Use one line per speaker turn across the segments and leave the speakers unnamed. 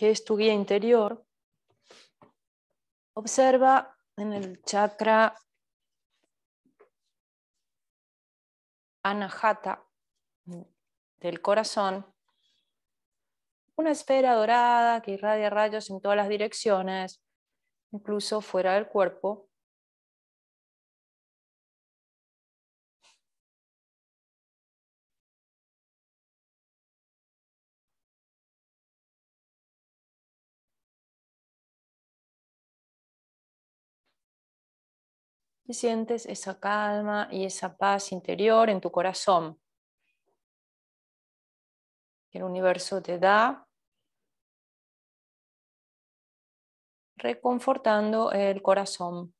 que es tu guía interior, observa en el
chakra anahata del corazón una esfera
dorada que irradia rayos en todas las direcciones, incluso fuera del cuerpo, sientes esa calma y esa paz interior en tu corazón que el universo te da, reconfortando el corazón.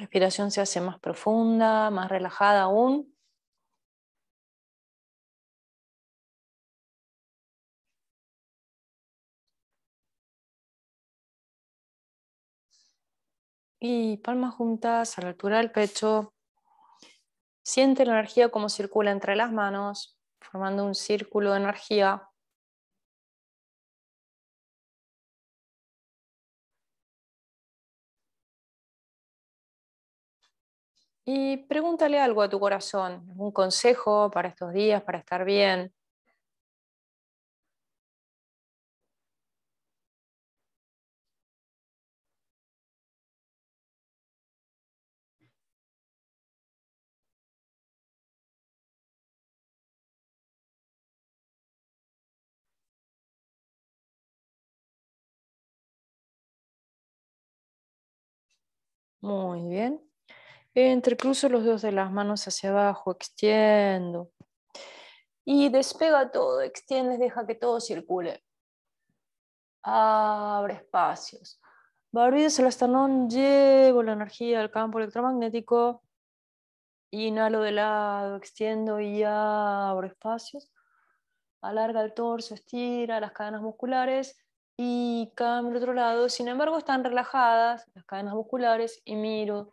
respiración se hace más profunda, más relajada aún. Y palmas juntas a la altura del pecho. Siente la energía como circula entre las manos, formando un círculo de energía y pregúntale algo a tu corazón, un consejo para estos días, para estar bien. Muy bien. Eh, Entrecruzo los dedos de las manos hacia abajo, extiendo.
Y despega todo, extiendes, deja que todo circule. Abre espacios. Barbides el esternón, llevo la energía al campo electromagnético. Inhalo de lado, extiendo y abro espacios. Alarga el torso, estira las cadenas musculares y cambio al otro lado. Sin embargo, están relajadas las cadenas musculares y miro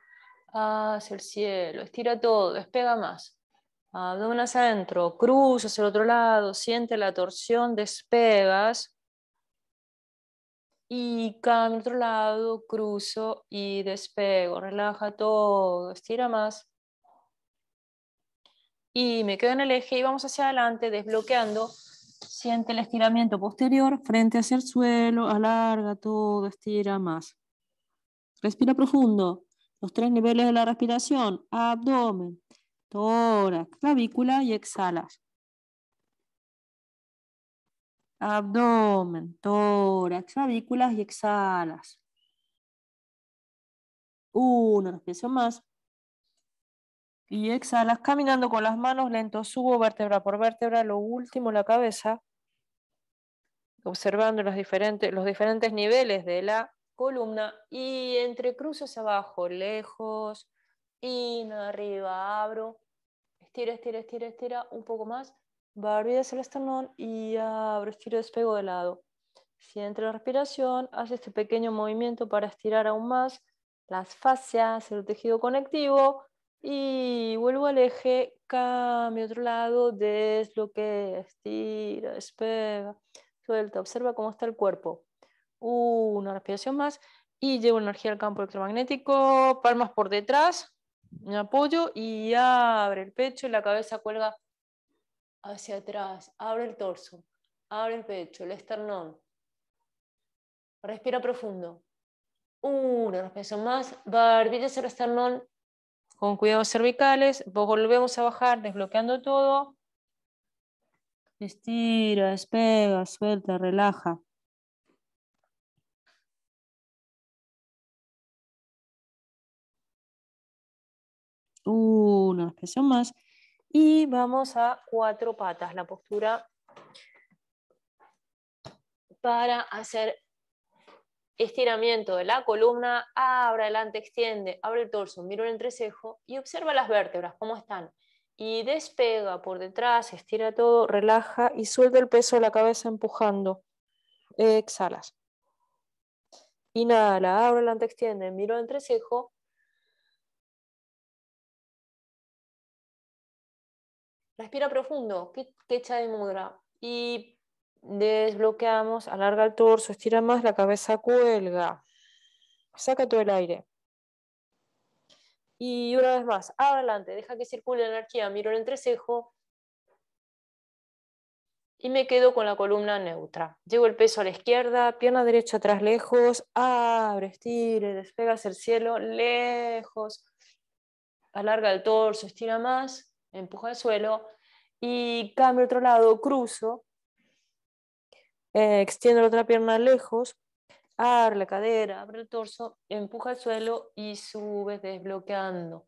hacia el cielo, estira todo, despega más. Abdomen hacia adentro, cruzo hacia el otro lado, siente la torsión, despegas. Y cambio al otro lado, cruzo y despego. Relaja todo, estira más. Y me quedo en el eje y vamos hacia adelante, desbloqueando. Siente el estiramiento posterior, frente hacia el suelo, alarga todo, estira más. Respira profundo. Los tres niveles de la respiración, abdomen, tórax,
clavícula y exhalas. Abdomen, tórax, clavícula y exhalas.
Uno, respiración más. Y exhalas caminando con las manos lento, subo vértebra por vértebra, lo último la cabeza, observando los diferentes, los diferentes niveles de la columna y entre cruces hacia abajo, lejos, in, arriba, abro, estira, estira, estira, estira, un poco más, barbilla hacia el esternón y abro, estiro, despego de lado. entra la respiración, hace este pequeño movimiento para estirar aún más las fascias, el tejido conectivo y vuelvo al eje, cambio otro lado, que estira, despega, suelta, observa cómo está el cuerpo una respiración más y llevo energía al campo electromagnético, palmas por detrás, me apoyo y abre el pecho y la cabeza cuelga hacia atrás, abre el torso, abre el pecho, el esternón. Respira profundo. Una respiración más, barbilla hacia el esternón, con cuidados cervicales, volvemos a bajar desbloqueando
todo. Estira, despega, suelta, relaja. una expresión más. Y vamos
a cuatro patas, la postura para hacer estiramiento de la columna, abre adelante, extiende, abre el torso, miro el entrecejo y observa las vértebras, cómo están. Y despega por detrás, estira todo, relaja y suelta el peso de la cabeza empujando.
Exhalas. Inhala, abre adelante, extiende, miro el entrecejo respira profundo, ¿qué, echa de mudra? Y desbloqueamos,
alarga el torso, estira más la cabeza, cuelga. Saca todo el aire. Y una vez más, adelante, deja que circule la energía, miro el entrecejo y me quedo con la columna neutra. Llevo el peso a la izquierda, pierna derecha atrás lejos, abre, estire, despegas el cielo lejos, alarga el torso, estira más Empuja el suelo y cambio otro lado, cruzo, eh, extiendo la otra pierna lejos, abre la cadera, abre el torso, empuja el suelo y sube desbloqueando.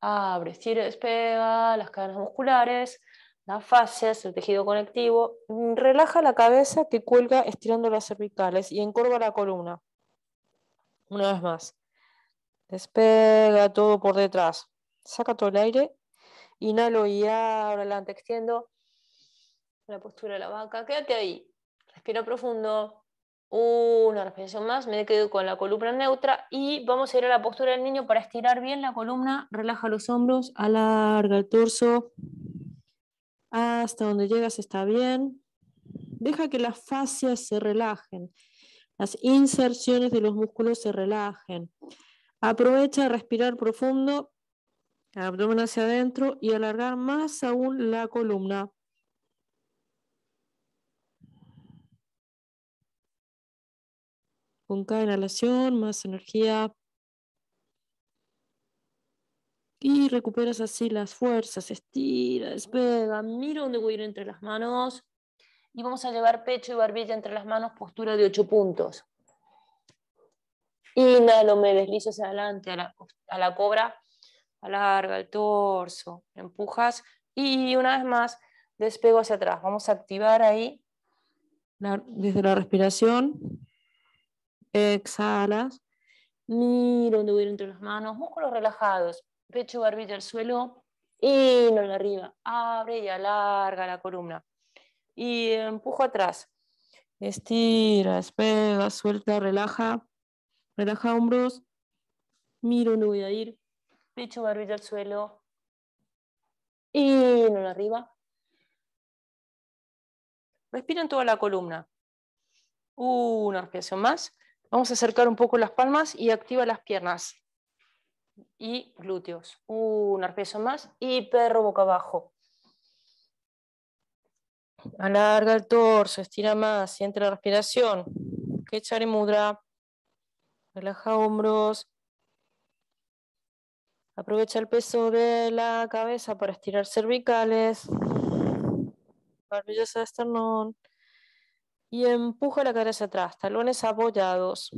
Abre, estira, despega las cadenas musculares, las fascias, el tejido conectivo. Relaja la cabeza que cuelga estirando las cervicales y encorva la columna. Una vez más. Despega todo por detrás. Saca todo el aire Inhalo y abro, adelante, extiendo. La postura de la vaca. Quédate ahí. Respira profundo. Una respiración más. Me quedo con la columna neutra. Y vamos a ir a la postura del niño para estirar bien la columna. Relaja los hombros. Alarga el torso. Hasta donde llegas está bien. Deja que las fascias se relajen. Las inserciones de los músculos se relajen. Aprovecha a respirar profundo abdomen hacia adentro y alargar más aún la columna. Con cada inhalación, más energía. Y recuperas así las fuerzas, estira, despega, mira dónde voy a ir entre las manos. Y vamos a llevar pecho y barbilla entre las manos, postura de ocho puntos. Inhalo, me deslizo hacia adelante a la, a la cobra alarga el torso, empujas y una vez más despego hacia atrás. Vamos a activar ahí. desde la respiración, exhalas, miro donde voy entre las manos, músculos relajados, pecho, barbilla al suelo, y en arriba, abre y alarga la columna. Y empujo atrás, estira, despega, suelta, relaja, relaja hombros, miro no voy a ir, Pecho, barbilla al suelo. Y uno arriba. Respira en toda la columna. Un respiración más. Vamos a acercar un poco las palmas y activa las piernas. Y glúteos. Un respiración más. Y perro boca abajo. Alarga el torso, estira más, siente la respiración. y mudra. Relaja hombros. Aprovecha el peso de la cabeza para estirar cervicales, barbilla de esternón y empuja la cabeza hacia atrás, talones apoyados.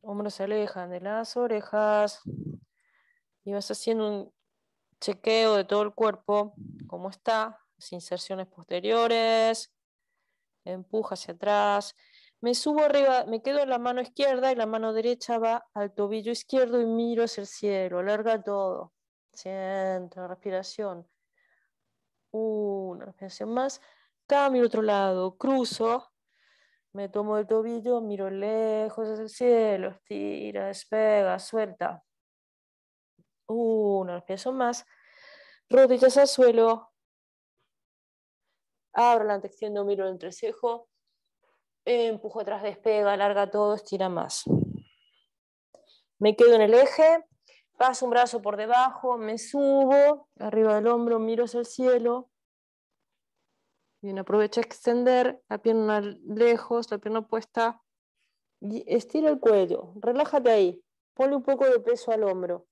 Hombros se alejan de las orejas y vas haciendo un chequeo de todo el cuerpo, cómo está, las inserciones posteriores, empuja hacia atrás me subo arriba, me quedo en la mano izquierda y la mano derecha va al tobillo izquierdo y miro hacia el cielo. alarga todo. Siento la respiración. Una respiración más. Cambio al otro lado. Cruzo. Me tomo el tobillo, miro lejos hacia el cielo. Estira, despega, suelta. Una respiración más. Rodillas al suelo. Abro la antecienda, miro el entrecejo eh, empujo atrás, despega, alarga todo, estira más. Me quedo en el eje, paso un brazo por debajo, me subo, arriba del hombro, miro hacia el cielo. Bien, aprovecho a extender la pierna lejos, la pierna opuesta. Y estira el cuello, relájate ahí, ponle un poco de peso al hombro.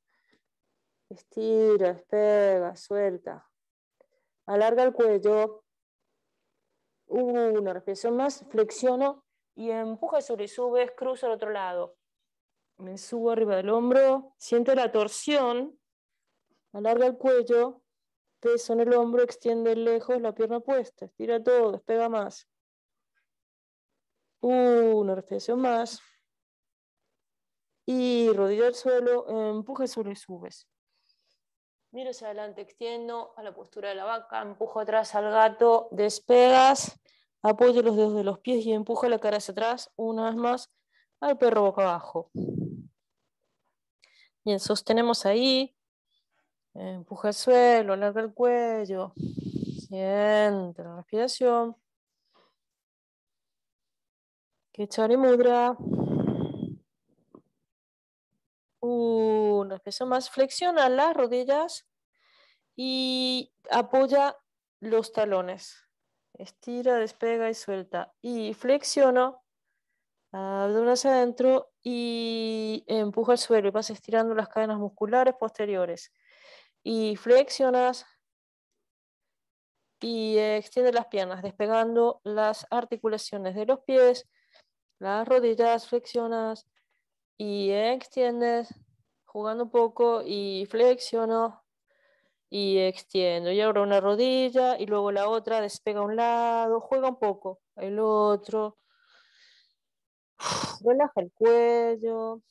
Estira, despega, suelta. Alarga el cuello, una respiración más, flexiono y empuje sobre y subes, cruzo al otro lado. Me subo arriba del hombro, siento la torsión, alarga el cuello, peso en el hombro, extiende lejos la pierna puesta, estira todo, despega más. Una respiración más. Y rodilla al suelo, empuje sobre y subes miro hacia adelante, extiendo a la postura de la vaca, empujo atrás al gato, despegas, apoyo los dedos de los pies y empujo la cara hacia atrás, una vez más, al perro boca abajo. Bien, sostenemos ahí, empuja el suelo, alarga el cuello, siente la respiración. Kichari Mudra. Una pieza más. Flexiona las rodillas y apoya los talones. Estira, despega y suelta. Y flexiona, abdomen hacia adentro y empuja el suelo y vas estirando las cadenas musculares posteriores. Y flexionas y extiende las piernas, despegando las articulaciones de los pies, las rodillas, flexionas y extiendes, jugando un poco y flexiono y extiendo. Y ahora una rodilla y luego la otra, despega a un lado, juega un poco, el otro. Relaja el cuello,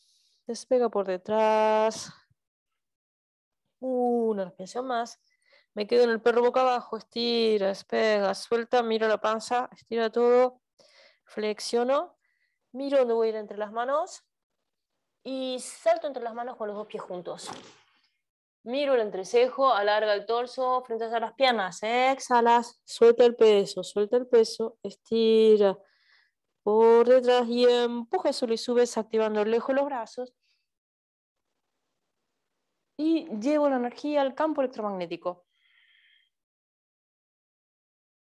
despega por detrás. Una respiración más. Me quedo en el perro boca abajo, estira, despega, suelta, miro la panza, estira todo, flexiono, miro dónde voy a ir entre las manos y salto entre las manos con los dos pies juntos. Miro el entrecejo, alarga el torso, frente a las piernas, exhalas, suelta el peso, suelta el peso, estira por detrás y empuja solo y subes activando lejos los brazos. Y llevo la energía al campo electromagnético.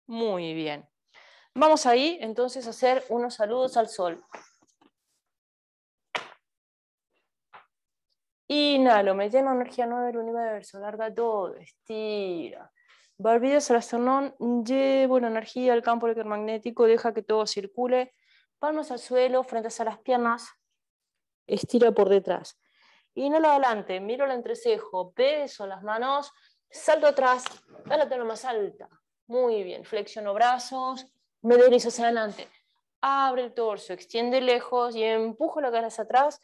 Muy bien. Vamos ahí entonces a hacer unos saludos al sol. Inhalo, me lleno energía nueva del universo, larga todo, estira. hacia el esternón, llevo la energía al campo electromagnético, deja que todo circule. Palmas al suelo, frente a las piernas, estira por detrás. Inhalo adelante, miro el entrecejo, peso las manos, salto atrás, a la tela más alta. Muy bien, flexiono brazos, me deslizo hacia adelante. Abre el torso, extiende lejos y empujo la cara hacia atrás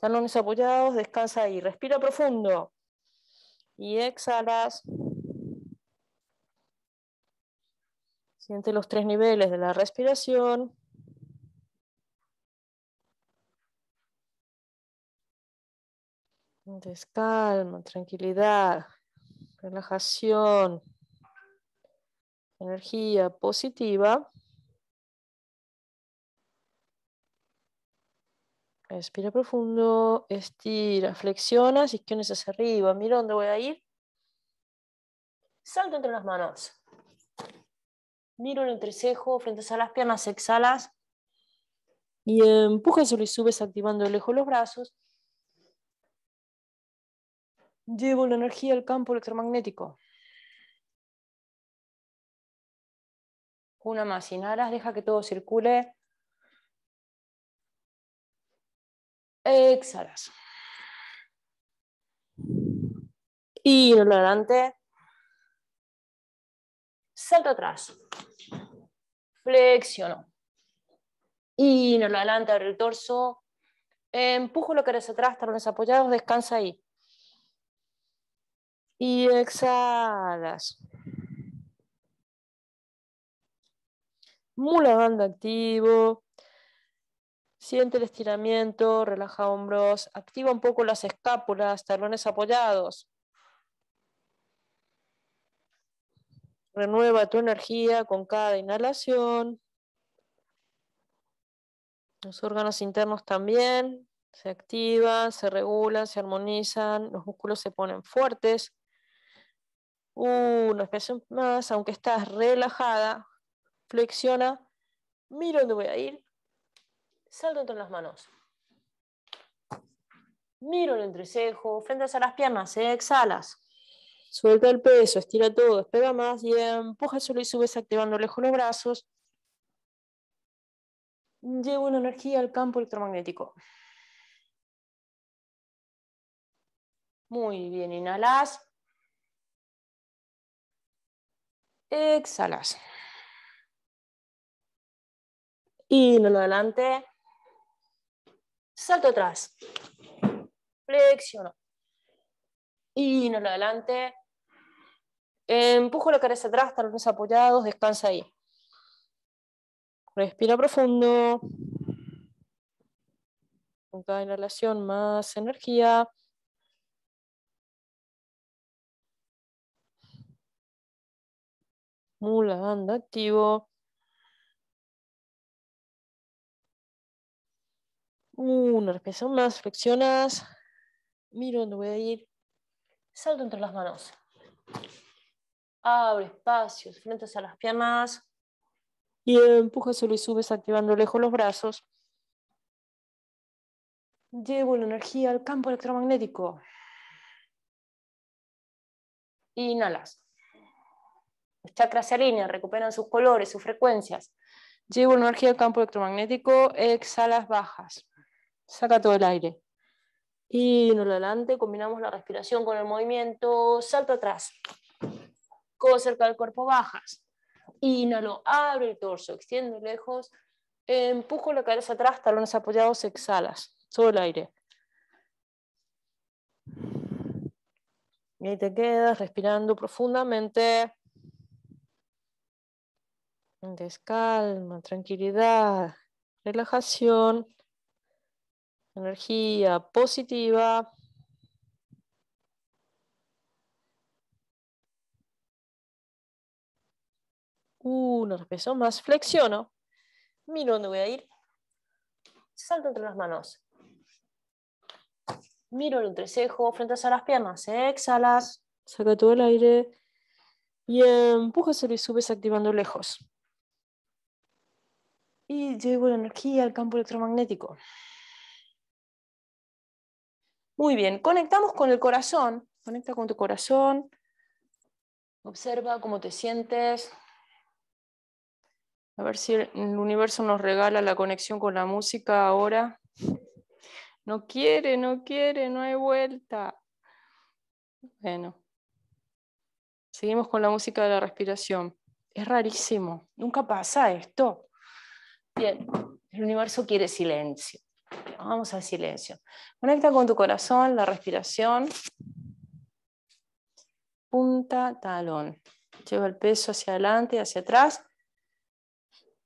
Talones apoyados, descansa ahí. Respira profundo. Y exhalas. Siente los tres niveles de la respiración. Descalma, tranquilidad, relajación, energía positiva. Respira profundo, estira, flexiona si hacia arriba. Mira dónde voy a ir. Salto entre las manos. Miro el entrecejo, frente a las piernas, exhalas. Y empujas y subes activando lejos los brazos.
Llevo la energía al campo electromagnético. Una más, inhalas, deja que todo circule. Exhalas. Inhalo adelante. Salto atrás.
Flexiono. Inhalo adelante, abre el torso. Empujo lo que eres atrás, talones apoyados, descansa ahí. Y exhalas. Mula banda activo. Siente el estiramiento, relaja hombros, activa un poco las escápulas, talones apoyados. Renueva tu energía con cada inhalación. Los órganos internos también se activan, se regulan, se armonizan, los músculos se ponen fuertes. Una expresión más, aunque estás relajada, flexiona, mira dónde voy a ir, salto entre las manos. Miro el entrecejo, frente a las piernas, ¿eh? exhalas. Suelta el peso, estira todo, despega más y empuja solo y subes activando lejos los brazos.
Llevo una energía al campo electromagnético. Muy bien, inhalas. Exhalas. Inhalo adelante salto atrás,
flexiono, inhalo adelante, empujo la cabeza atrás, talones apoyados, descansa ahí.
Respira profundo.
Con cada inhalación
más energía. Mula anda activo. Uh, una respiración más,
flexionas. Miro dónde voy a ir. Salto entre las manos. Abre espacios, frente a las piernas. Y empuja solo y subes activando lejos los brazos. Llevo la energía al campo electromagnético. Inhalas. Los chakras se alinean, recuperan sus colores, sus frecuencias. Llevo la energía al campo electromagnético. Exhalas, bajas saca todo el aire. Inhalo adelante, combinamos la respiración con el movimiento, salto atrás, codo cerca del cuerpo, bajas. Inhalo, Abre el torso, extiendo lejos, empujo la cabeza atrás, talones apoyados, exhalas, todo el aire. Y ahí te quedas respirando profundamente. Descalma, tranquilidad, relajación energía positiva. Uno, uh, pesos más, flexiono, miro dónde voy a ir, salto entre las manos, miro el entrecejo, frente a las piernas, exhalas, saca todo el aire y empujas y subes activando lejos. Y llevo la energía al campo electromagnético. Muy bien, conectamos con el corazón. Conecta con tu corazón. Observa cómo te sientes. A ver si el universo nos regala la conexión con la música ahora. No quiere, no quiere, no hay vuelta. Bueno. Seguimos con la música de la respiración. Es rarísimo. Nunca pasa esto. Bien, el universo quiere silencio. Vamos al silencio. Conecta con tu corazón, la respiración. Punta, talón. Lleva el peso hacia adelante y hacia atrás.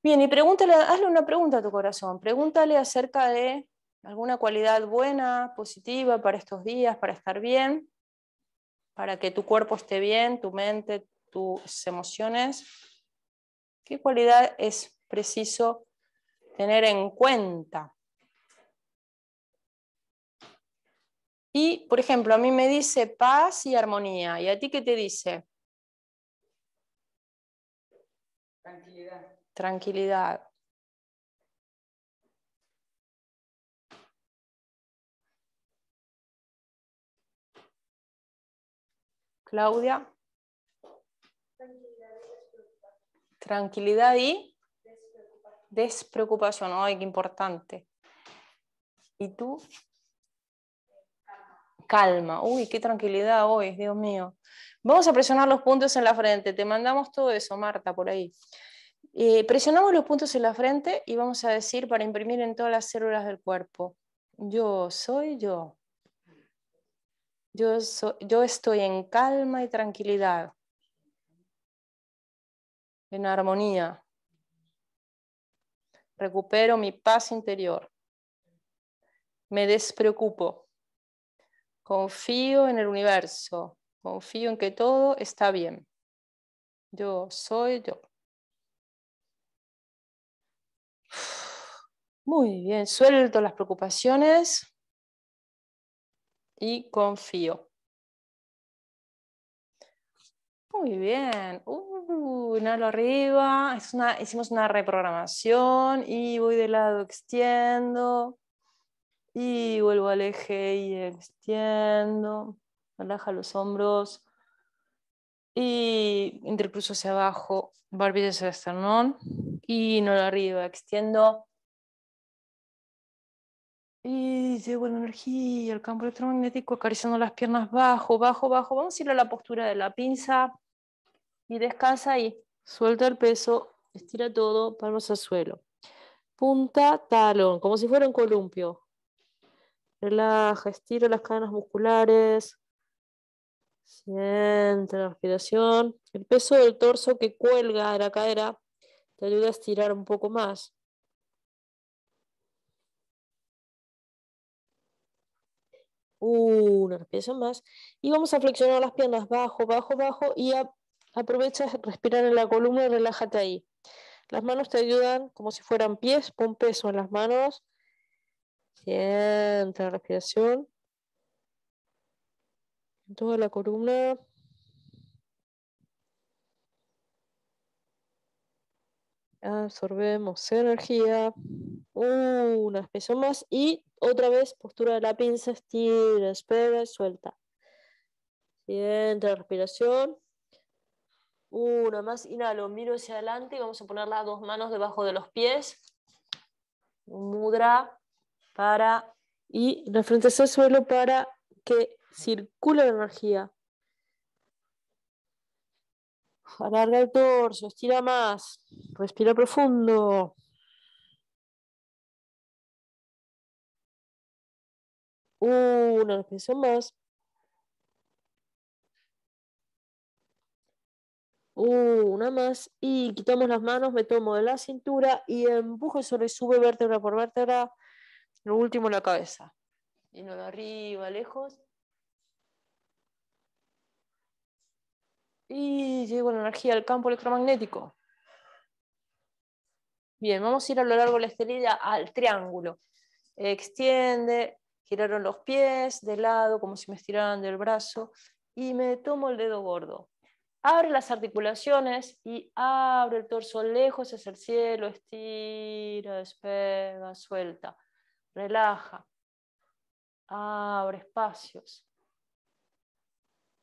Bien, y pregúntale, hazle una pregunta a tu corazón. Pregúntale acerca de alguna cualidad buena, positiva para estos días, para estar bien, para que tu cuerpo esté bien, tu mente, tus emociones. ¿Qué cualidad es preciso tener en cuenta? Y, por ejemplo, a mí me dice paz y armonía. ¿Y a ti qué te dice?
Tranquilidad. Tranquilidad. Claudia. Tranquilidad y
despreocupación. Ay, qué importante. ¿Y tú? calma. Uy, qué tranquilidad hoy, Dios mío. Vamos a presionar los puntos en la frente. Te mandamos todo eso, Marta, por ahí. Eh, presionamos los puntos en la frente y vamos a decir para imprimir en todas las células del cuerpo. Yo soy yo. Yo, yo estoy en calma y tranquilidad. En armonía. Recupero mi paz interior. Me despreocupo Confío en el universo, confío en que todo está bien. Yo soy yo.
Muy bien, suelto las preocupaciones y confío.
Muy bien, uh, arriba, hicimos una reprogramación y voy de lado, extiendo, y vuelvo al eje y extiendo. Relaja los hombros. Y intercruzo hacia abajo, barbilla hacia esternón. Y no arriba, extiendo. Y llevo la energía el campo electromagnético acariciando las piernas bajo, bajo, bajo. Vamos a ir a la postura de la pinza. Y descansa ahí. Suelta el peso, estira todo, palmas al suelo. Punta, talón, como si fuera un columpio. Relaja, estira las cadenas musculares. Siente la respiración. El peso del torso que cuelga a la cadera te ayuda a estirar un poco más. Una respiración más. Y vamos a flexionar las piernas bajo, bajo, bajo. Y aprovecha respirar en la columna y relájate ahí. Las manos te ayudan como si fueran pies. Pon peso en las manos Siente la respiración. En toda la columna. Absorbemos energía. Una expresión más. Y otra vez, postura de la pinza. Estira, espera suelta. Siente la respiración. Una más, inhalo, miro hacia adelante y vamos a poner las dos manos debajo de los pies. Mudra, para, y frente al suelo para que circule la energía.
Alarga el torso, estira más, respira profundo. Una respiración más.
Una más. Y quitamos las manos, me tomo de la cintura y empujo sobre sube vértebra por vértebra lo último la cabeza. Y de arriba, lejos. Y llego la energía al campo electromagnético. Bien, vamos a ir a lo largo de la esterilla al triángulo. Extiende, giraron los pies de lado, como si me estiraran del brazo, y me tomo el dedo gordo. Abre las articulaciones y abre el torso lejos hacia el cielo, estira, despega, suelta relaja, abre espacios.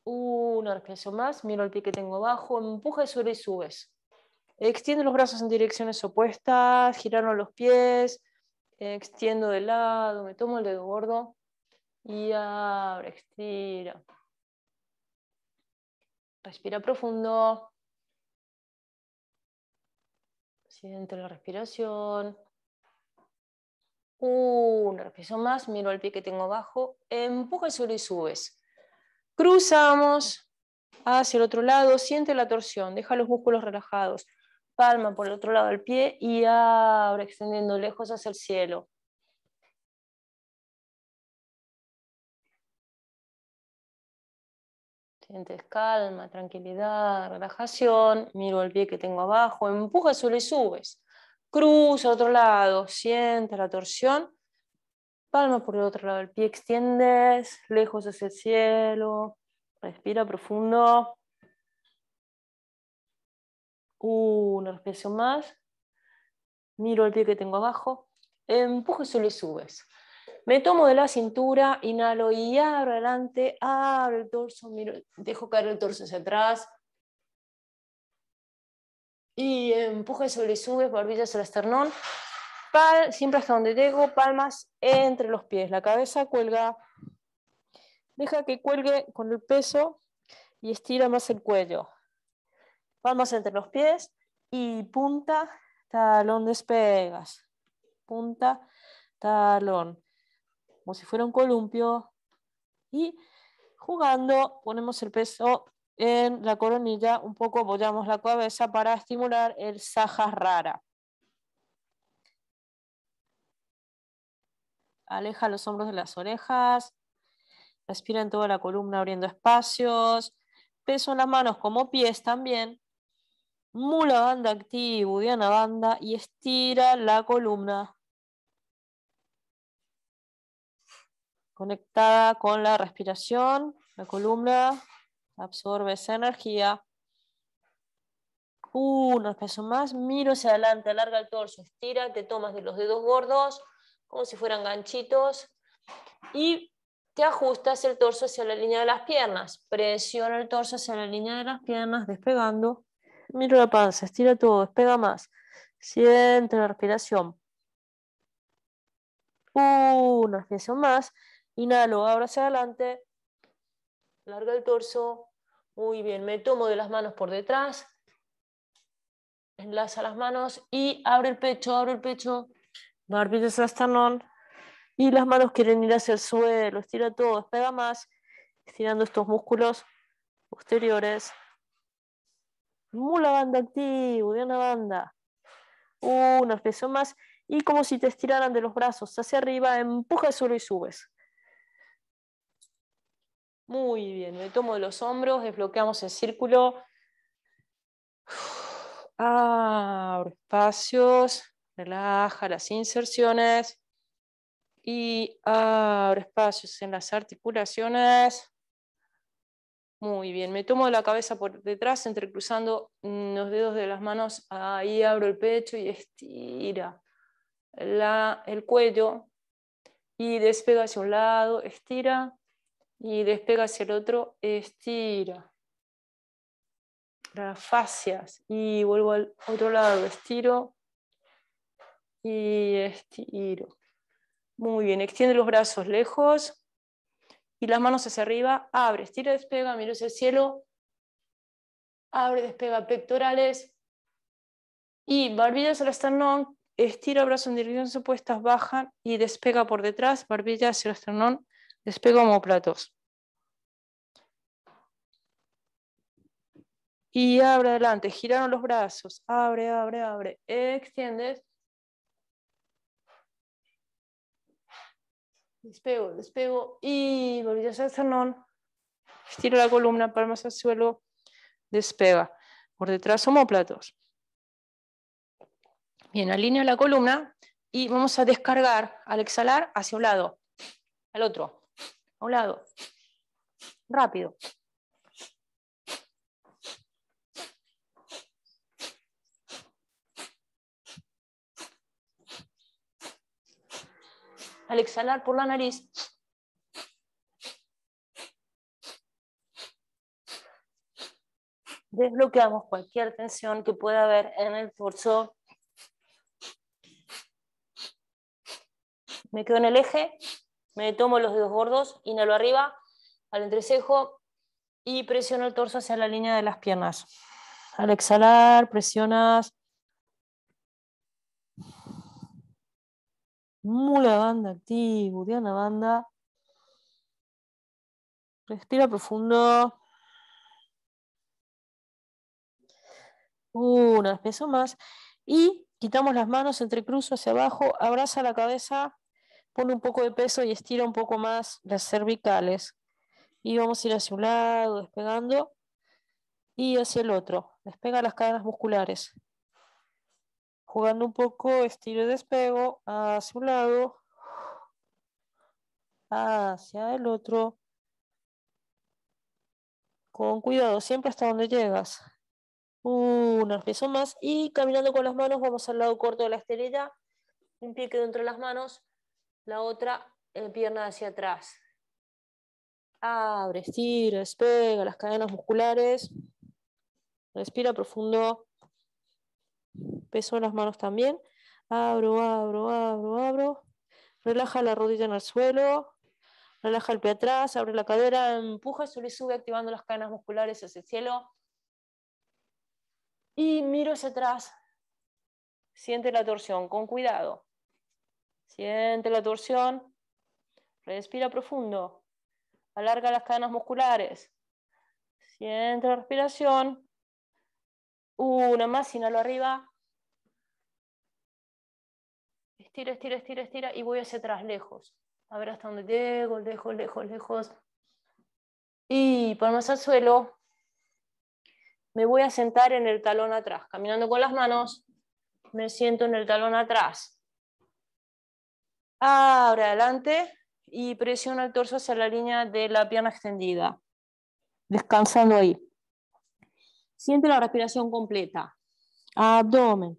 Una respiración más, miro el pie que tengo abajo, empuja y sube y subes. Extiendo los brazos en direcciones opuestas, Girando los pies, extiendo de lado, me tomo el dedo gordo y abre, estira. Respira profundo. Siente la respiración un repetición más, miro el pie que tengo abajo, empuja el y subes. Cruzamos hacia el otro lado, siente la torsión, deja los músculos relajados. Palma por el otro lado del pie y
abre extendiendo lejos hacia el cielo. Sientes calma,
tranquilidad, relajación. Miro el pie que tengo abajo, empuja y subes cruza otro lado, sienta la torsión, palma por el otro lado del pie, extiendes lejos hacia el cielo, respira profundo. Una respiración más. Miro el pie que tengo abajo. Empujo y solo subes. Me tomo de la cintura, inhalo y abro adelante, abro el torso, dejo caer el torso hacia atrás, y empuje sobre sube, barbilla sobre esternón, pal, siempre hasta donde llego, palmas entre los pies, la cabeza cuelga, deja que cuelgue con el peso y estira más el cuello, palmas entre los pies y punta, talón despegas, punta, talón, como si fuera un columpio y jugando ponemos el peso en la coronilla, un poco apoyamos la cabeza para estimular el saja rara. Aleja los hombros de las orejas, respira en toda la columna abriendo espacios, peso en las manos como pies también, mula banda activo, diana banda y estira la columna. Conectada con la respiración, la columna absorbe esa energía. Uno pesos más, miro hacia adelante, alarga el torso, estira, te tomas de los dedos gordos, como si fueran ganchitos, y te ajustas el torso hacia la línea de las piernas. Presiona el torso hacia la línea de las piernas, despegando. Miro la panza, estira todo, despega más. Siente la respiración. Uno respiración más. Inhalo, abro hacia adelante. Larga el torso. Muy bien, me tomo de las manos por detrás. Enlaza las manos y abre el pecho, abre el pecho. hasta Sastanón. Y las manos quieren ir hacia el suelo. Estira todo, pega más. Estirando estos músculos posteriores. Mula banda activo, bien la banda. Una expresión más. Y como si te estiraran de los brazos hacia arriba, empuja el suelo y subes. Muy bien, me tomo de los hombros, desbloqueamos el círculo. Abro ah, espacios, relaja las inserciones y abro espacios en las articulaciones. Muy bien, me tomo la cabeza por detrás, entrecruzando los dedos de las manos, ahí abro el pecho y estira el cuello y despego hacia un lado, estira y despega hacia el otro, estira Las fascias y vuelvo al otro lado, estiro y estiro. Muy bien, extiende los brazos lejos y las manos hacia arriba, abre, estira, despega, miro hacia el cielo, abre, despega pectorales y barbillas el esternón, estira brazos en dirección opuestas, baja y despega por detrás, barbilla hacia el esternón, Despego homóplatos. Y abre adelante, giraron los brazos, abre, abre, abre, extiendes. Despego, despego y volvillas el cernón Estiro la columna, palmas al suelo, despega. Por detrás homóplatos. Bien, alineo la columna y vamos a descargar al exhalar hacia un lado, al otro a un lado, rápido. Al exhalar por la nariz, desbloqueamos cualquier tensión que pueda haber en el torso. Me quedo en el eje, me tomo los dedos gordos, inhalo arriba, al entrecejo y presiono el torso hacia la línea de las piernas. Al exhalar, presionas. Mula banda activo, una banda.
Respira profundo. Una, peso más. Y quitamos las manos,
entre entrecruzo hacia abajo, abraza la cabeza pone un poco de peso y estira un poco más las cervicales. Y vamos a ir hacia un lado, despegando, y hacia el otro. Despega las cadenas musculares. Jugando un poco, estiro y despego hacia un lado, hacia el otro. Con cuidado, siempre hasta donde llegas. Un pesos más y caminando con las manos vamos al lado corto de la esterilla. Un pie que dentro de las manos la otra, eh, pierna hacia atrás. Abre, estira, despega las cadenas musculares. Respira profundo. Peso en las manos también. Abro, abro, abro, abro. Relaja la rodilla en el suelo. Relaja el pie atrás. Abre la cadera. Empuja, sube y sube, activando las cadenas musculares hacia el cielo. Y miro hacia atrás. Siente la torsión con cuidado. Siente la torsión. Respira profundo. Alarga las cadenas musculares. Siente la respiración. Una más, lo arriba. Estira, estira, estira, estira y voy hacia atrás, lejos. A ver hasta dónde llego, lejos, lejos, lejos. Y palmas al suelo. Me voy a sentar en el talón atrás. Caminando con las manos, me siento en el talón atrás. Ahora adelante y presiona el torso hacia la línea de la pierna extendida, descansando ahí. Siente la respiración completa. Abdomen,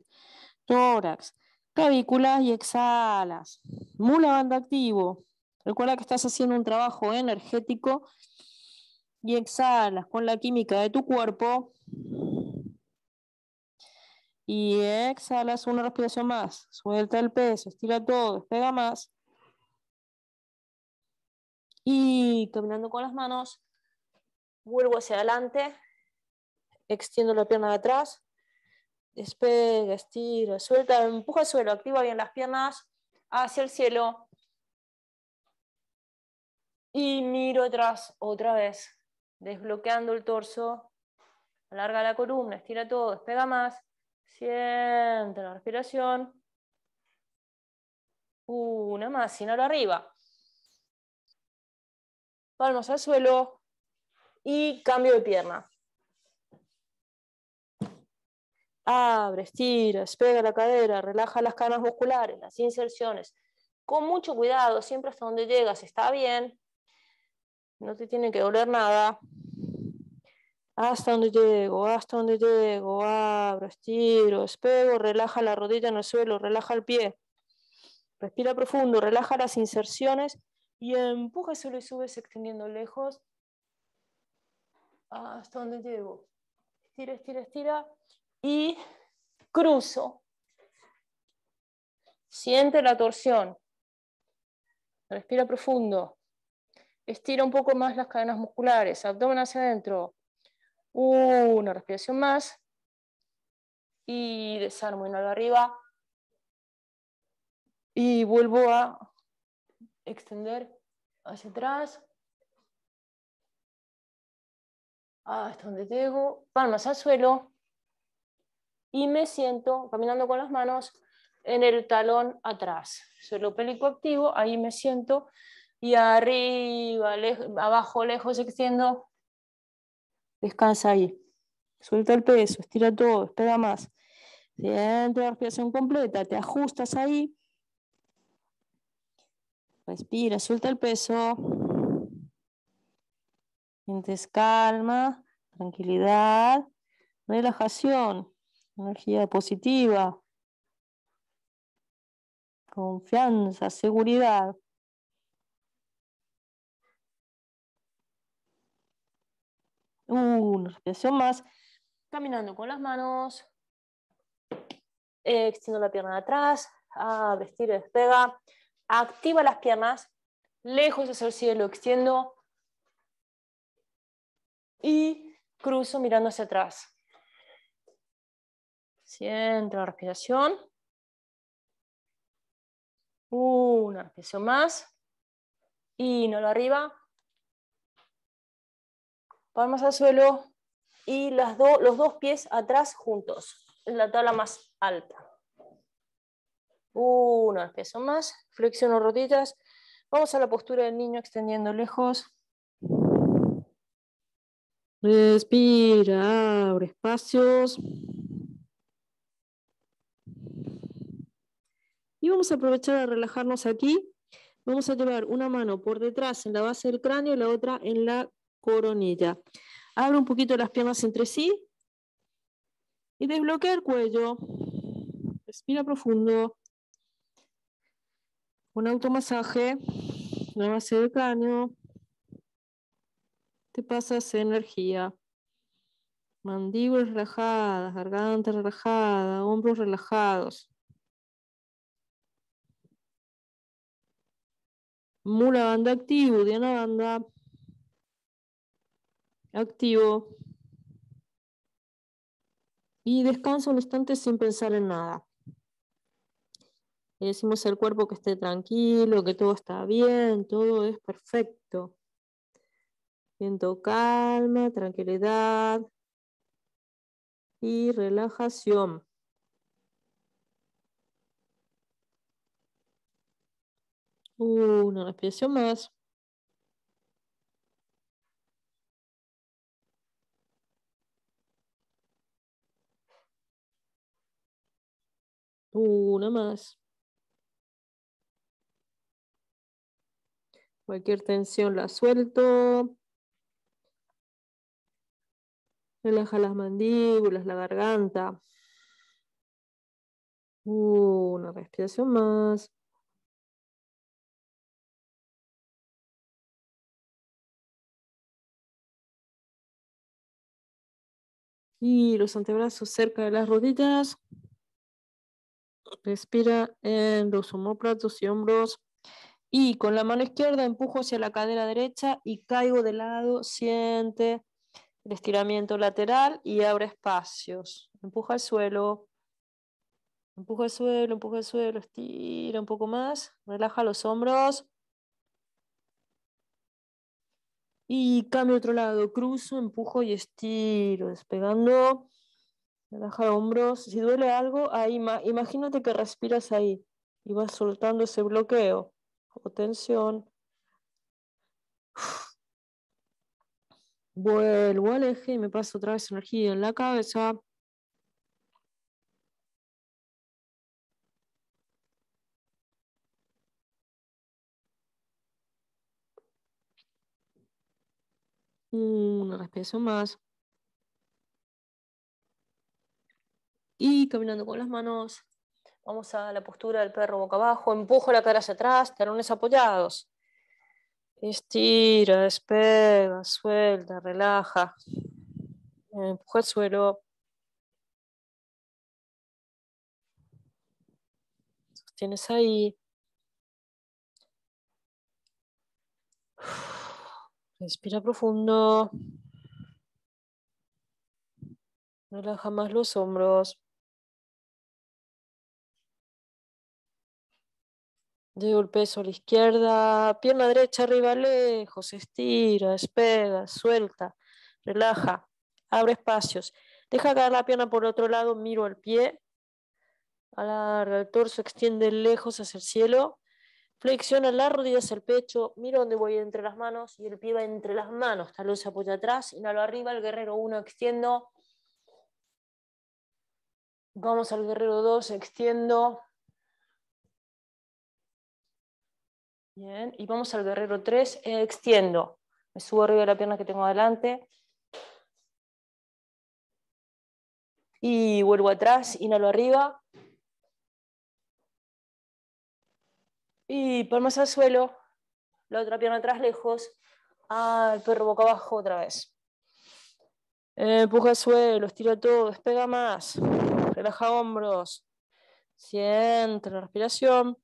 tórax, clavículas y exhalas. Mula banda activo. Recuerda que estás haciendo un trabajo energético y exhalas con la química de tu cuerpo y exhalas una respiración más. Suelta el peso, estira todo, despega más. Y caminando con las manos, vuelvo hacia adelante, extiendo la pierna de atrás, despega, estira, suelta, empuja el suelo, activa bien las piernas hacia el cielo. Y miro atrás otra vez, desbloqueando el torso, alarga la columna, estira todo, despega más. Siente la respiración. Una más, ahora arriba. Palmas al suelo y cambio de pierna. Abre, estira, pega la cadera, relaja las canas musculares, las inserciones. Con mucho cuidado, siempre hasta donde llegas está bien. No te tiene que doler nada hasta donde llego, hasta donde llego, abro, estiro, espego, relaja la rodilla en el suelo, relaja el pie, respira profundo, relaja las inserciones y empuja solo y subes extendiendo lejos hasta donde llego. Estira, estira, estira y cruzo. Siente la torsión. Respira profundo. Estira un poco más las cadenas musculares, abdomen hacia adentro. Una respiración más. Y desarmo, lo arriba.
Y vuelvo a extender hacia atrás. Ah, hasta donde tengo,
Palmas al suelo. Y me siento, caminando con las manos, en el talón atrás. Suelo pélvico activo, ahí me siento. Y arriba, abajo, lejos, extiendo Descansa ahí. Suelta el peso, estira todo, espera más. Siente la respiración completa, te ajustas ahí. Respira, suelta el peso. Sientes calma, tranquilidad, relajación, energía positiva, confianza, seguridad. Una uh, respiración más. Caminando con las manos. Eh, extiendo la pierna de atrás. Abre, estira, despega. Activa las piernas. Lejos hacia el cielo. Extiendo. Y cruzo mirando hacia atrás. Siento la respiración. Una respiración más. Inhalo arriba palmas al suelo y los dos pies atrás juntos. En la tabla más alta. Uno, peso más, flexiono rodillas. Vamos a la postura del niño extendiendo lejos. Respira, abre espacios. Y vamos a aprovechar a relajarnos aquí. Vamos a llevar una mano por detrás en la base del cráneo y la otra en la coronilla. Abre un poquito las piernas entre sí y desbloquea el cuello. Respira profundo. Un automasaje, la base del cráneo. Te pasas energía. Mandíbulas relajadas, garganta relajada, hombros relajados.
Mula banda activo, diana banda activo.
Y descansa un instante sin pensar en nada. Le decimos al cuerpo que esté tranquilo, que todo está bien, todo es perfecto. Siento calma, tranquilidad y relajación. Una respiración más.
Una más. Cualquier tensión la suelto. Relaja las mandíbulas, la garganta. Una respiración más. Y los antebrazos cerca de las rodillas. Respira
en los homóplatos y hombros. Y con la mano izquierda empujo hacia la cadera derecha y caigo de lado. Siente el estiramiento lateral y abre espacios. Empuja el suelo. Empuja el suelo, empuja el suelo, estira un poco más. Relaja los hombros. Y cambio a otro lado. Cruzo, empujo y estiro. Despegando. Relaja hombros. Si duele algo, ahí, imagínate que respiras ahí y vas soltando ese bloqueo o tensión. Vuelvo al eje y me paso otra vez energía en
la cabeza.
Mm, una respiración más. Y caminando con las manos, vamos a la postura del perro boca abajo, empujo la cara hacia atrás, talones apoyados. Estira, despega, suelta, relaja. Empuja el
suelo. Sostienes ahí. Respira profundo. Relaja más los hombros. Llevo el peso a la izquierda, pierna derecha arriba lejos,
estira, despega, suelta, relaja, abre espacios. Deja caer la pierna por otro lado, miro el pie, alarga el torso, extiende lejos hacia el cielo, flexiona las rodillas el pecho, miro dónde voy entre las manos y el pie va entre las manos, talón se apoya atrás, inhalo arriba, el guerrero 1 extiendo, vamos al guerrero 2, extiendo, Bien, y vamos al guerrero 3, eh, extiendo. Me subo arriba de la pierna que tengo adelante. Y vuelvo atrás, inhalo arriba. Y palmas al suelo. La otra pierna atrás, lejos. Al perro boca abajo otra vez. Eh, Empuja al suelo, estira todo, despega más. Relaja hombros. Siente la respiración.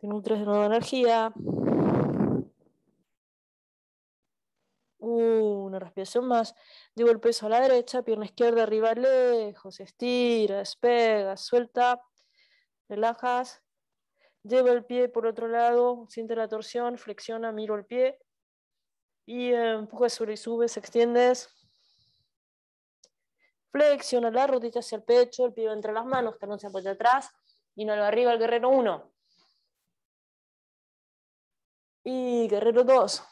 Te nutres de nueva energía. Una respiración más. Llevo el peso a la derecha, pierna izquierda arriba lejos. Estira, despega, suelta. Relajas. Llevo el pie por otro lado, siente la torsión, flexiona, miro el pie. Y empuja sobre y subes, extiendes. Flexiona la rodilla hacia el pecho, el pie entre las manos, no se apoya atrás.
Y no lo arriba el guerrero uno. Y guerrero 2.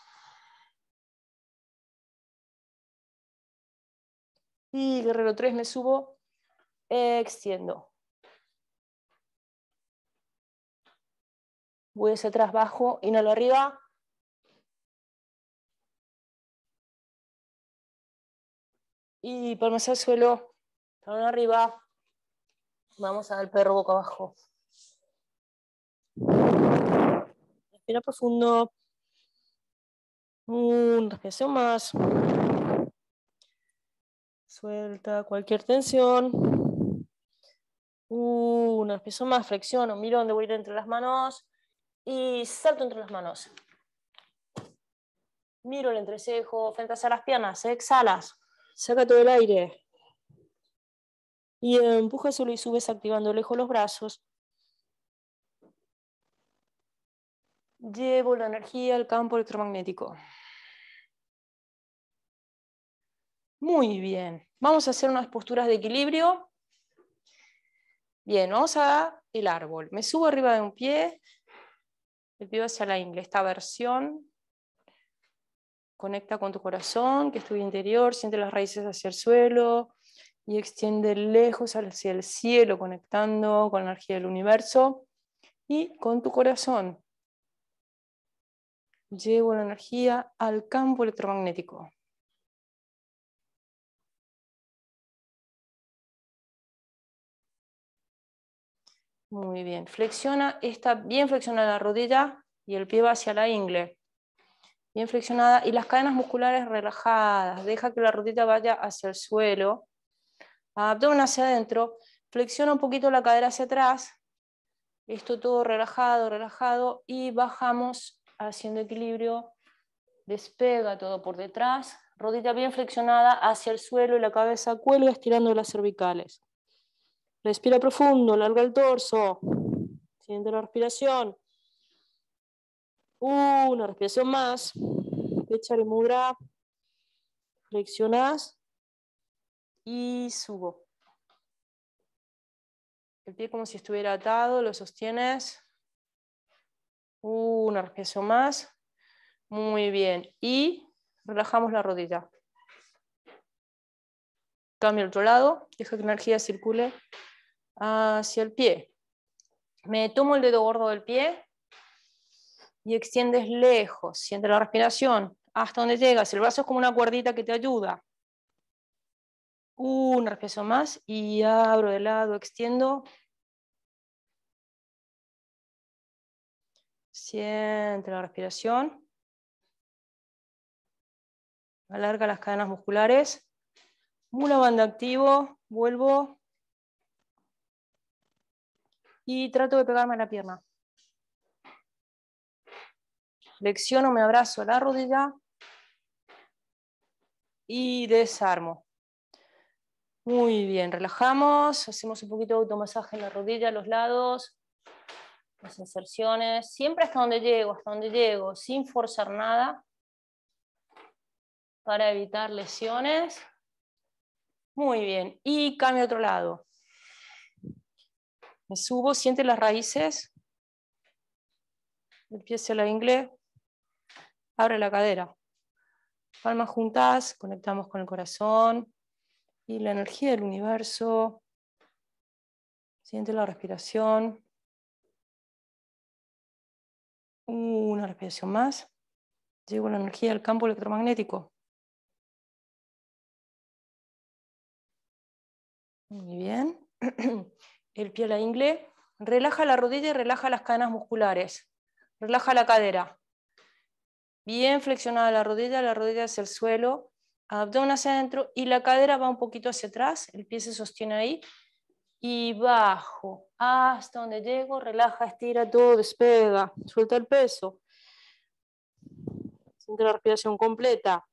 Y guerrero 3 me subo, eh, extiendo. Voy hacia atrás, bajo, inhalo arriba. Y palmas al suelo, palmas arriba. Vamos al perro boca abajo.
respira profundo. Un respiración más. Suelta cualquier tensión. Una respiración más. Flexiono. Miro dónde voy a ir entre las manos. Y salto entre las manos. Miro el entrecejo frente hacia las piernas. Exhalas. Saca todo el aire. Y empuja solo y subes activando lejos los brazos.
Llevo la energía al campo electromagnético. Muy bien.
Vamos a hacer unas posturas de equilibrio. Bien, vamos a el árbol. Me subo arriba de un pie, el pie hacia la ingle. Esta versión conecta con tu corazón, que es tu interior, siente las raíces hacia el suelo y extiende lejos hacia el cielo, conectando con la energía del universo y con tu corazón llevo
la energía al campo electromagnético. Muy bien, flexiona, está bien flexionada la rodilla y el pie va hacia la ingle.
Bien flexionada y las cadenas musculares relajadas. Deja que la rodilla vaya hacia el suelo. Abdomen hacia adentro. Flexiona un poquito la cadera hacia atrás. Esto todo relajado, relajado. Y bajamos haciendo equilibrio, despega todo por detrás, Rodita bien flexionada hacia el suelo y la cabeza cuelga estirando las cervicales. Respira profundo, larga el torso, siente la respiración. Una respiración más, echa el mudra, flexionas y subo. El pie como si estuviera atado, lo sostienes, Uh, un respiración más. Muy bien. Y relajamos la rodilla. Cambio el otro lado. Deja que la energía circule hacia el pie. Me tomo el dedo gordo del pie y extiendes lejos. Siente la respiración hasta donde llegas. El brazo es como una cuerdita que te ayuda. Un respiración más y abro de lado, extiendo
Siente la respiración. Alarga las cadenas musculares. Mula banda activo, vuelvo.
Y trato de pegarme a la pierna. Flexiono, me abrazo a la rodilla. Y desarmo. Muy bien, relajamos, hacemos un poquito de automasaje en la rodilla, los lados, las inserciones, siempre hasta donde llego, hasta donde llego, sin forzar nada, para evitar lesiones. Muy bien, y cambio a otro lado. Me subo, siente las raíces, el pie hacia la ingle, abre la cadera. Palmas juntas, conectamos con el corazón
y la energía del universo. Siente la respiración. Una respiración más. Llevo la energía al campo electromagnético. Muy bien. El pie a la ingle.
Relaja la rodilla y relaja las cadenas musculares. Relaja la cadera. Bien flexionada la rodilla, la rodilla hacia el suelo, abdomen hacia adentro y la cadera va un poquito hacia atrás, el pie se sostiene ahí y bajo. Hasta donde llego, relaja, estira todo, despega, suelta el peso. Siente la respiración completa.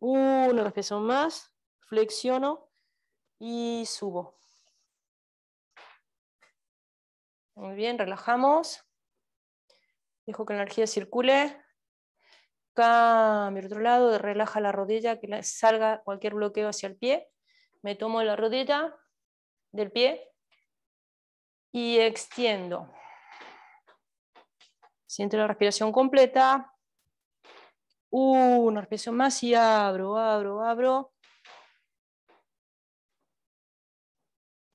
Una respiración más, flexiono y subo. Muy bien, relajamos. Dejo que la energía circule. Cambio al otro lado, relaja la rodilla, que salga cualquier bloqueo hacia el pie. Me tomo la rodilla, del pie y extiendo. Siento la respiración completa. Una respiración más y abro, abro, abro.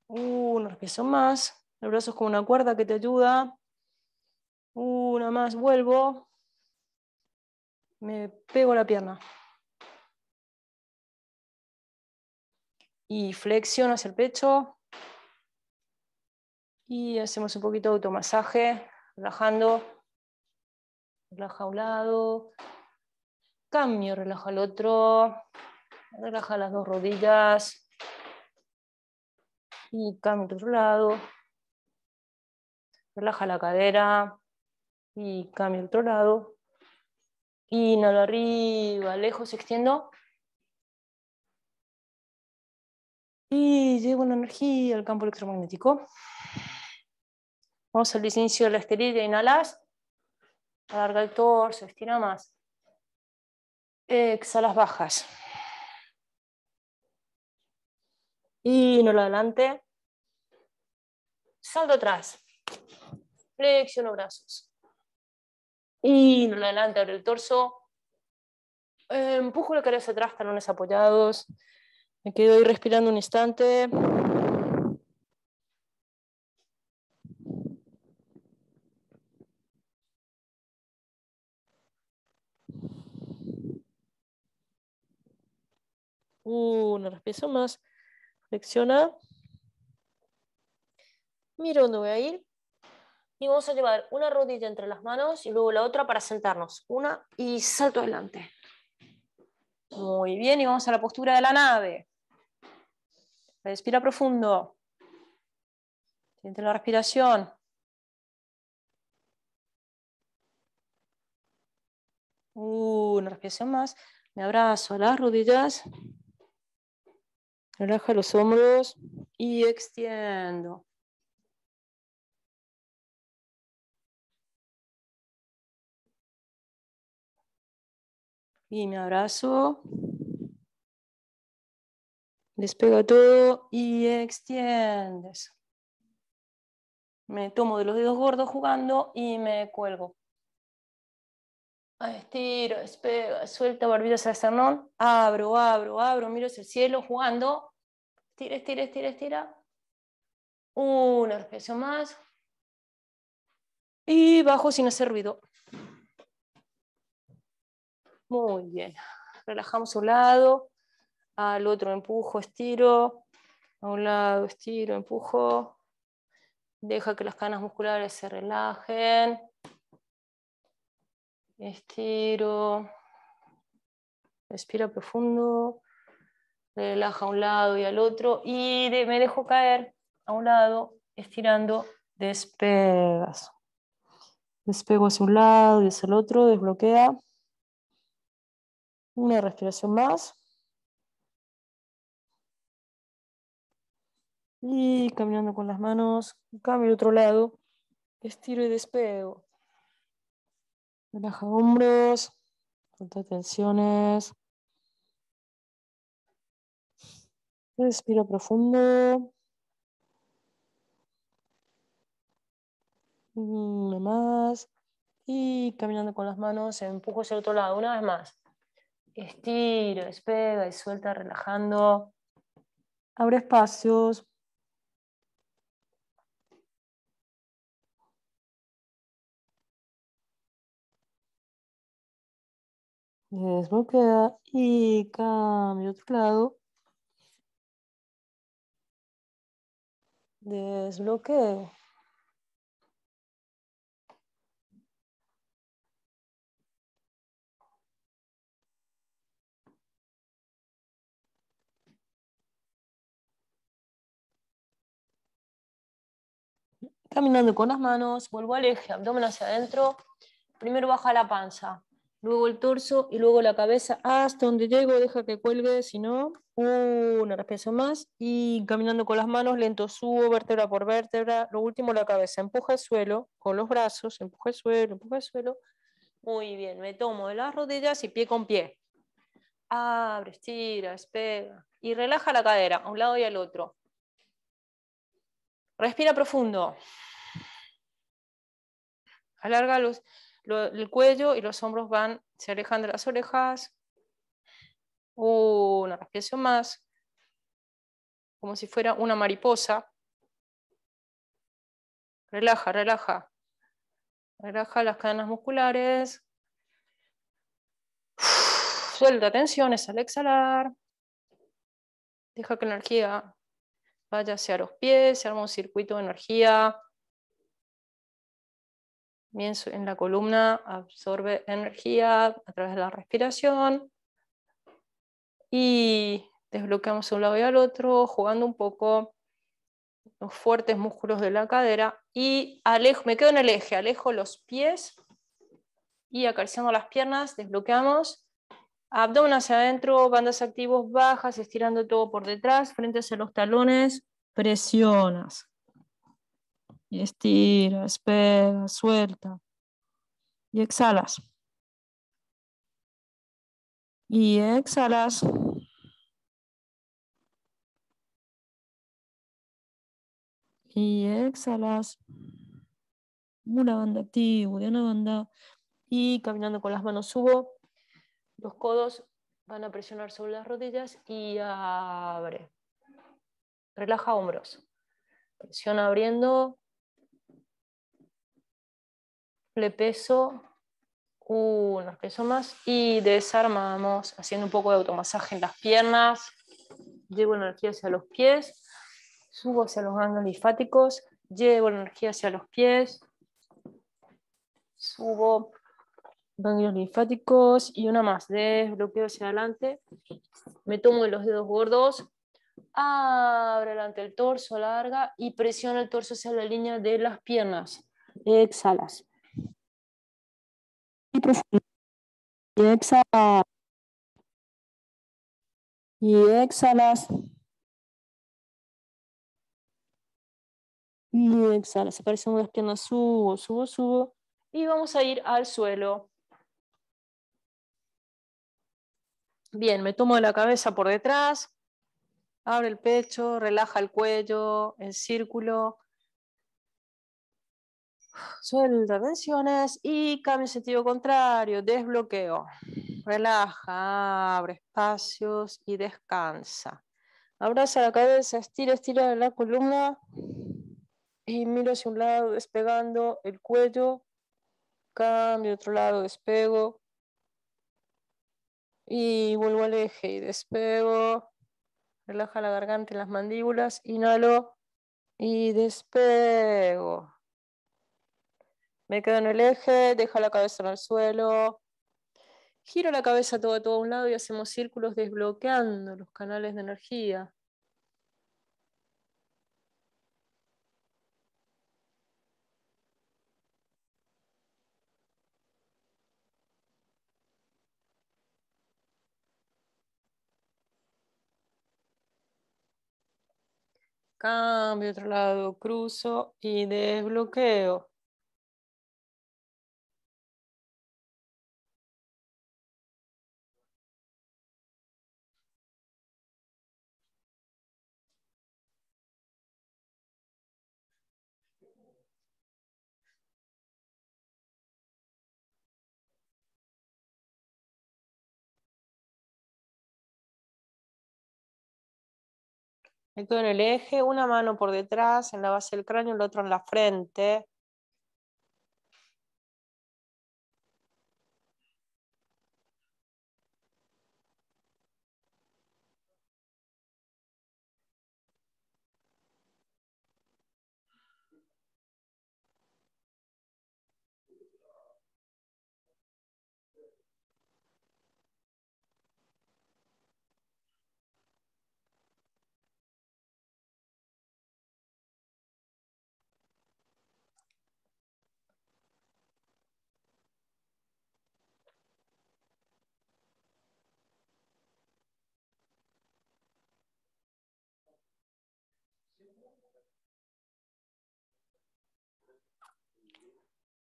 Una respiración más. El brazo es como una cuerda que te ayuda. Una más, vuelvo.
Me pego la pierna. Y flexiono hacia el pecho.
Y hacemos un poquito de automasaje, relajando. Relaja a un lado. Cambio, relaja el otro. Relaja las dos rodillas. Y cambio al otro lado. Relaja la cadera. Y cambio al otro lado. Inhalo arriba, lejos, extiendo. Y llevo la energía al campo electromagnético. Vamos al inicio de la esterilla, inhalas, alarga el torso, estira más. Exhalas, bajas. Inhala adelante. Saldo atrás. Flexiono brazos.
Inhala
adelante, abre el torso. Empujo la hacia atrás, talones apoyados. Me quedo ahí respirando un instante. Una respiración más. Flexiona. Miro dónde voy a ir. Y vamos a llevar una rodilla entre las manos y luego la otra para sentarnos. Una y salto adelante. Muy bien, y vamos a la postura de la nave. Respira profundo. Siente la respiración. Una respiración más. Me abrazo a las rodillas.
Relaja los hombros y extiendo. Y me abrazo. Despega todo y extiendes.
Me tomo de los dedos gordos jugando y me cuelgo estiro, espero, suelta, barbillas al esternón, abro, abro, abro, miro hacia el cielo, jugando, estira, estira, estira, estira. Un respiración más. Y bajo sin hacer ruido. Muy bien. Relajamos un lado, al otro empujo, estiro, a un lado estiro, empujo. Deja que las canas musculares se relajen. Estiro. Respira profundo. Relaja a un lado y al otro. Y me dejo caer a un lado, estirando. Despegas. Despego hacia un lado y hacia el otro. Desbloquea.
Una respiración más. Y caminando con las manos, cambio
al otro lado, estiro y despego. Relaja hombros, suelta tensiones. Respiro profundo. Una más. Y caminando con las manos, empujo hacia el otro lado. Una vez más. Estiro, despega y suelta, relajando.
Abre espacios. desbloquea y cambio otro lado. Desbloqueo. Caminando con las manos, vuelvo al eje, abdomen hacia adentro. Primero baja la panza
luego el torso y luego la cabeza hasta donde llego, deja que cuelgue, si no, una respiración más y caminando con las manos, lento subo vértebra por vértebra, lo último la cabeza, empuja el suelo con los brazos, empuja el suelo, empuja el suelo, muy bien, me tomo de las rodillas y pie con pie, Abre, estira, espera. y relaja la cadera a un lado y al otro, respira profundo, alarga los el cuello y los hombros van, se alejan de las orejas. Una respiración más, como si fuera una mariposa. Relaja, relaja. Relaja las cadenas musculares. Suelta tensiones al exhalar. Deja que la energía vaya hacia los pies, se arma un circuito de energía Bien, en la columna absorbe energía a través de la respiración y desbloqueamos un lado y al otro, jugando un poco los fuertes músculos de la cadera y alejo, me quedo en el eje, alejo los pies y acariciando las piernas, desbloqueamos, abdomen hacia adentro, bandas activos bajas, estirando todo por detrás, frente hacia los talones, presionas.
Y estira, espera, suelta. Y exhalas. Y exhalas. Y exhalas.
Una banda activa, una banda. Y caminando con las manos subo. Los codos van a presionar sobre las rodillas y abre. Relaja hombros. Presiona abriendo, peso unos pesos más y desarmamos haciendo un poco de automasaje en las piernas. Llevo energía hacia los pies, subo hacia los ganglios linfáticos, llevo energía hacia los pies, subo ganglios linfáticos y una más, desbloqueo hacia adelante, me tomo los dedos gordos, abro adelante el torso, larga y presiona el torso hacia la línea de
las piernas, exhalas y exhalas. Y exhalas. Y exhalas.
aparecen las piernas. Subo, subo, subo. Y vamos a ir al suelo. Bien, me tomo la cabeza por detrás. Abre el pecho, relaja el cuello en círculo. Suelta tensiones y cambio sentido contrario, desbloqueo. Relaja, abre espacios y descansa. Abraza la cabeza, estira, estira la columna y miro hacia un lado despegando el cuello. Cambio otro lado, despego. Y vuelvo al eje y despego. Relaja la garganta y las mandíbulas. Inhalo y despego me quedo en el eje, deja la cabeza en el suelo, giro la cabeza todo, todo a un lado y hacemos círculos desbloqueando los canales de
energía. Cambio otro lado, cruzo y desbloqueo. en el eje, una mano por detrás, en la base del cráneo, el otro en la frente.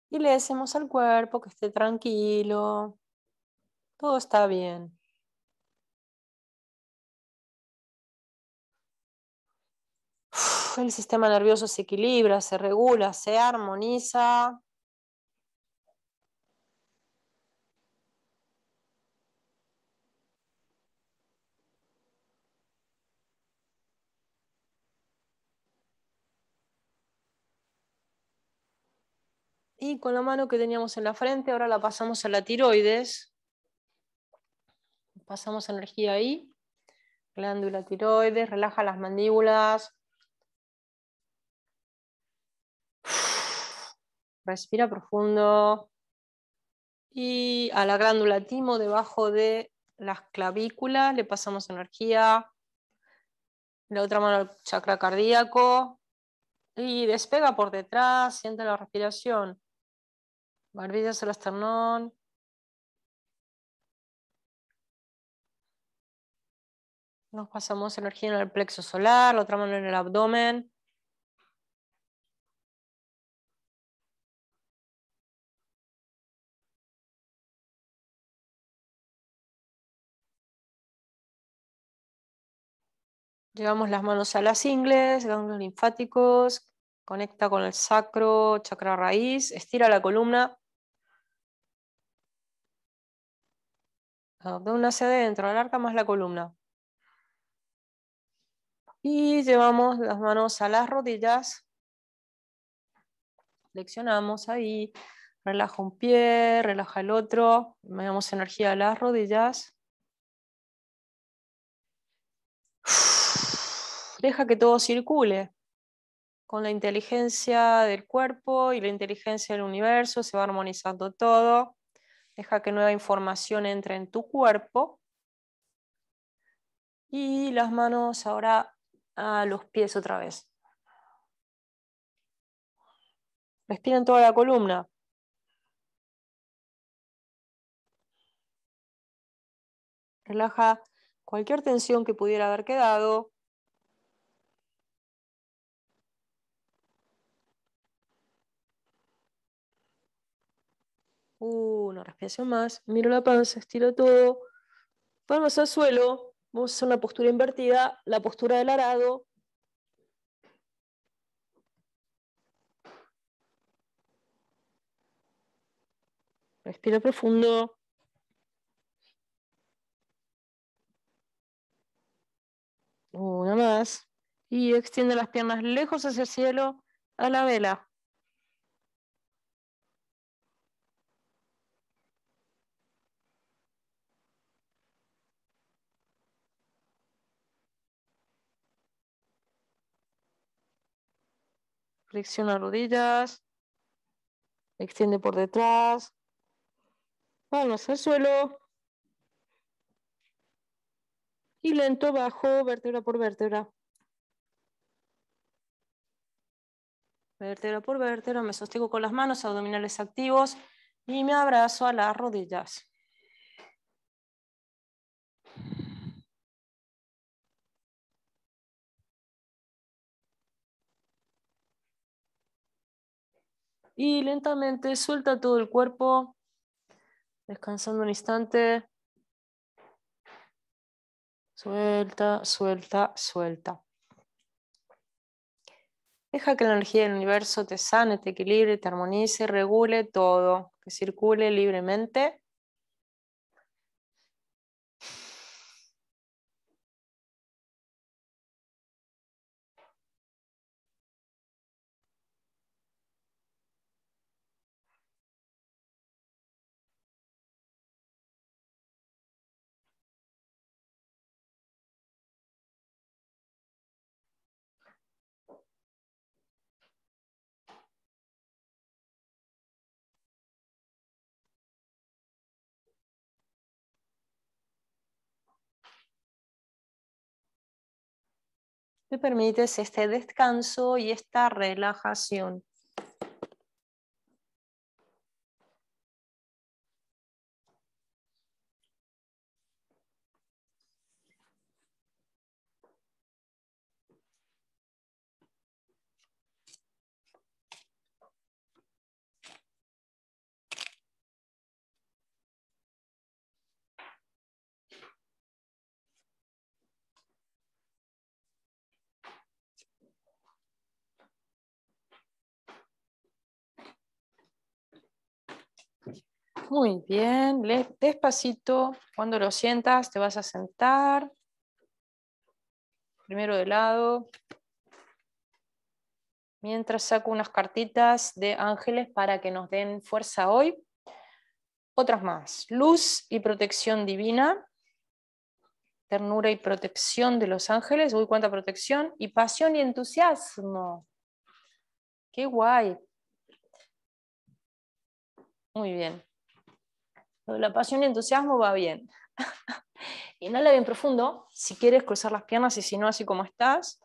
y le decimos al cuerpo que esté tranquilo, todo está bien. el sistema nervioso se equilibra, se regula,
se armoniza. Y con la mano que teníamos en la frente, ahora la pasamos a la tiroides. Pasamos energía ahí. Glándula tiroides, relaja las mandíbulas. Respira profundo. Y a la glándula timo, debajo de las clavículas, le pasamos energía. La otra mano al chakra cardíaco. Y despega por detrás,
siente la respiración. Barbilla esternón, Nos pasamos energía en el plexo solar, la otra mano en el abdomen. Llevamos las manos a las ingles, ganglios linfáticos, conecta con el
sacro, chakra raíz, estira la columna, una hacia adentro, alarga más la columna. Y llevamos las manos a las rodillas. Flexionamos ahí. Relaja un pie, relaja el otro. Damos energía a las rodillas. Deja que todo circule. Con la inteligencia del cuerpo y la inteligencia del universo se va armonizando todo. Deja que nueva información entre en tu cuerpo. Y las manos
ahora a los pies otra vez. Respira en toda la columna. Relaja cualquier tensión que pudiera haber quedado.
Una respiración más. Miro la panza, estiro todo. Vamos al suelo. Vamos a hacer una postura invertida, la postura del arado.
respiro profundo.
Una más. Y extiende las piernas lejos hacia el cielo a la vela. flexiona rodillas, extiende por detrás, vamos al suelo y lento bajo vértebra por vértebra. Vértebra por vértebra, me sostengo con las manos, abdominales activos y me abrazo a las rodillas.
y lentamente suelta todo el cuerpo, descansando
un instante. Suelta, suelta, suelta. Deja que la energía del universo te sane, te equilibre, te armonice, regule todo, que circule libremente te permites este descanso y esta relajación.
Muy bien,
despacito, cuando lo sientas te vas a sentar. Primero de lado. Mientras saco unas cartitas de ángeles para que nos den fuerza hoy. Otras más. Luz y protección divina. Ternura y protección de los ángeles. Uy, cuánta protección. Y pasión y entusiasmo. Qué guay. Muy bien la pasión y entusiasmo va bien. Inhala bien profundo, si quieres cruzar las piernas y si no, así como estás.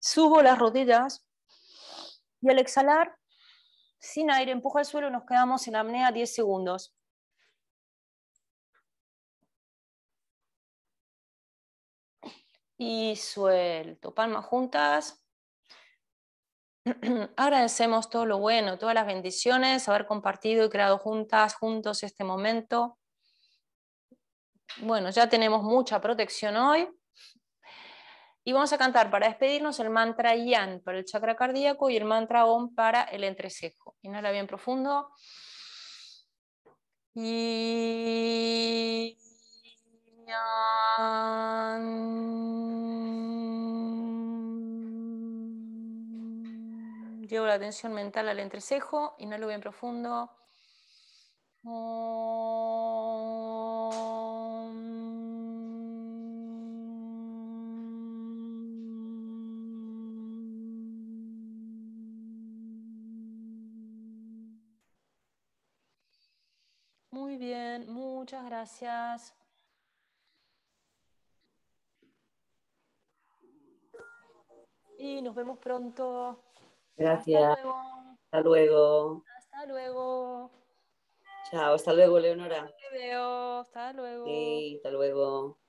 Subo las rodillas y al exhalar, sin aire, empujo al suelo, y nos quedamos en apnea 10 segundos.
Y suelto, palmas juntas.
Agradecemos todo lo bueno, todas las bendiciones, haber compartido y creado juntas, juntos este momento. Bueno, ya tenemos mucha protección hoy. Y vamos a cantar para despedirnos el mantra Yan para el chakra cardíaco y el mantra Om para el entrecejo. Inhala bien profundo. Llevo la atención mental al entrecejo, y no inhalo bien profundo. Muy bien, muchas gracias. Y nos vemos pronto.
Gracias. Hasta
luego. Hasta luego. Chao,
hasta luego, Leonora. Te veo, hasta luego. Sí, hasta luego.